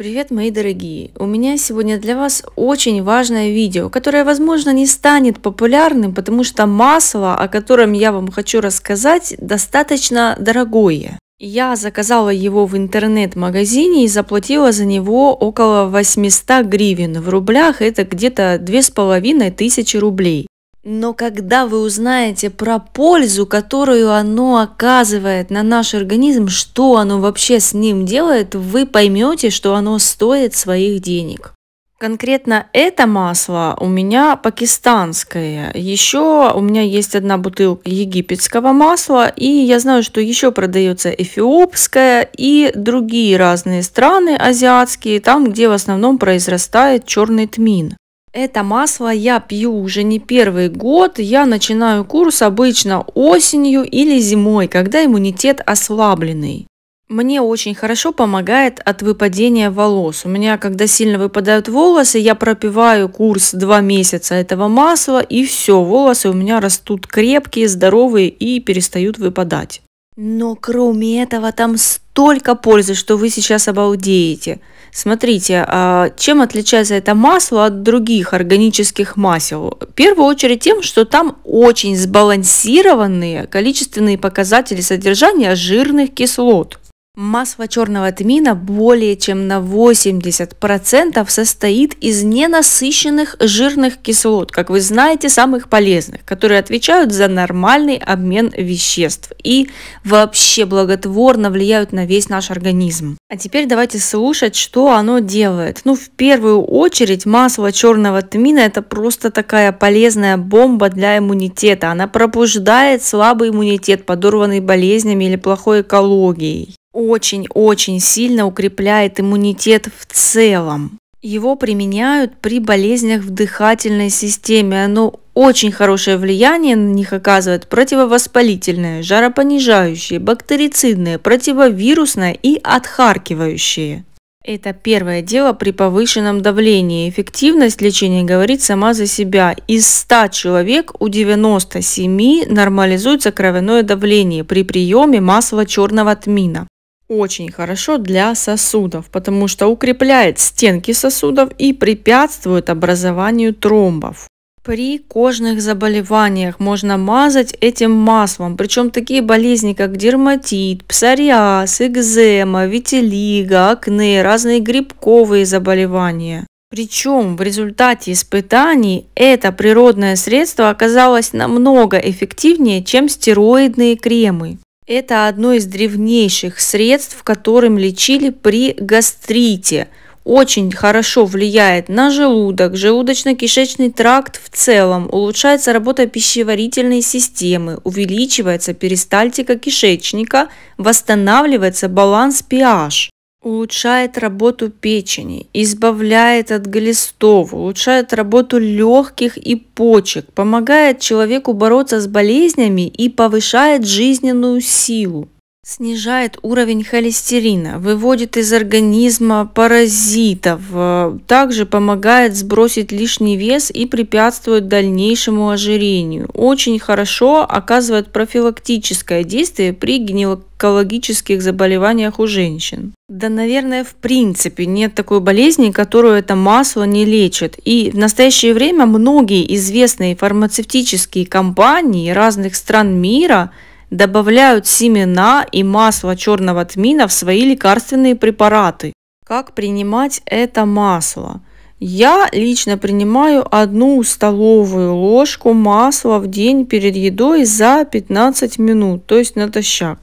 Привет, мои дорогие! У меня сегодня для вас очень важное видео, которое, возможно, не станет популярным, потому что масло, о котором я вам хочу рассказать, достаточно дорогое. Я заказала его в интернет-магазине и заплатила за него около 800 гривен. В рублях это где-то 2500 рублей. Но когда вы узнаете про пользу, которую оно оказывает на наш организм, что оно вообще с ним делает, вы поймете, что оно стоит своих денег. Конкретно это масло у меня пакистанское. Еще у меня есть одна бутылка египетского масла. И я знаю, что еще продается эфиопское и другие разные страны азиатские, там, где в основном произрастает черный тмин. Это масло я пью уже не первый год. Я начинаю курс обычно осенью или зимой, когда иммунитет ослабленный. Мне очень хорошо помогает от выпадения волос. У меня, когда сильно выпадают волосы, я пропиваю курс 2 месяца этого масла, и все, волосы у меня растут крепкие, здоровые и перестают выпадать. Но кроме этого там столько пользы, что вы сейчас обалдеете. Смотрите, а, чем отличается это масло от других органических масел? В первую очередь тем, что там очень сбалансированные количественные показатели содержания жирных кислот. Масло черного тмина более чем на 80% состоит из ненасыщенных жирных кислот, как вы знаете, самых полезных, которые отвечают за нормальный обмен веществ и вообще благотворно влияют на весь наш организм. А теперь давайте слушать, что оно делает. Ну, в первую очередь, масло черного тмина это просто такая полезная бомба для иммунитета. Она пробуждает слабый иммунитет, подорванный болезнями или плохой экологией очень-очень сильно укрепляет иммунитет в целом. Его применяют при болезнях в дыхательной системе. Оно очень хорошее влияние на них оказывает противовоспалительное, жаропонижающее, бактерицидное, противовирусное и отхаркивающее. Это первое дело при повышенном давлении. Эффективность лечения говорит сама за себя. Из 100 человек у 97 нормализуется кровяное давление при приеме массово черного тмина очень хорошо для сосудов, потому что укрепляет стенки сосудов и препятствует образованию тромбов. При кожных заболеваниях можно мазать этим маслом, причем такие болезни, как дерматит, псориаз, экзема, витилиго, акне, разные грибковые заболевания. Причем в результате испытаний это природное средство оказалось намного эффективнее, чем стероидные кремы. Это одно из древнейших средств, которым лечили при гастрите. Очень хорошо влияет на желудок, желудочно-кишечный тракт в целом, улучшается работа пищеварительной системы, увеличивается перистальтика кишечника, восстанавливается баланс pH улучшает работу печени, избавляет от глистов, улучшает работу легких и почек, помогает человеку бороться с болезнями и повышает жизненную силу снижает уровень холестерина, выводит из организма паразитов, э, также помогает сбросить лишний вес и препятствует дальнейшему ожирению. Очень хорошо оказывает профилактическое действие при гинекологических заболеваниях у женщин. Да, наверное, в принципе нет такой болезни, которую это масло не лечит. И в настоящее время многие известные фармацевтические компании разных стран мира – добавляют семена и масло черного тмина в свои лекарственные препараты. Как принимать это масло? Я лично принимаю одну столовую ложку масла в день перед едой за 15 минут, то есть натощак.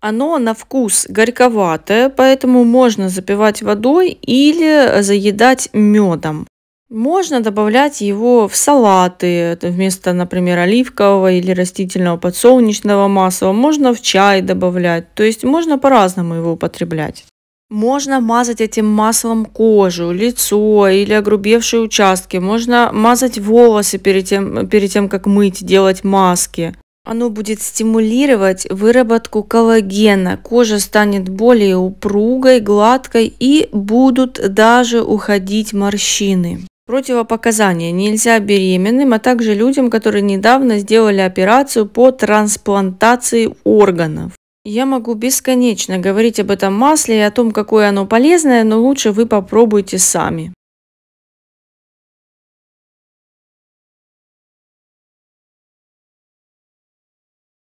Оно на вкус горьковатое, поэтому можно запивать водой или заедать медом. Можно добавлять его в салаты, вместо, например, оливкового или растительного подсолнечного масла. Можно в чай добавлять, то есть можно по-разному его употреблять. Можно мазать этим маслом кожу, лицо или огрубевшие участки. Можно мазать волосы перед тем, перед тем как мыть, делать маски. Оно будет стимулировать выработку коллагена. Кожа станет более упругой, гладкой и будут даже уходить морщины. Противопоказания нельзя беременным, а также людям, которые недавно сделали операцию по трансплантации органов. Я могу бесконечно говорить об этом масле и о том, какое оно полезное, но лучше вы попробуйте сами.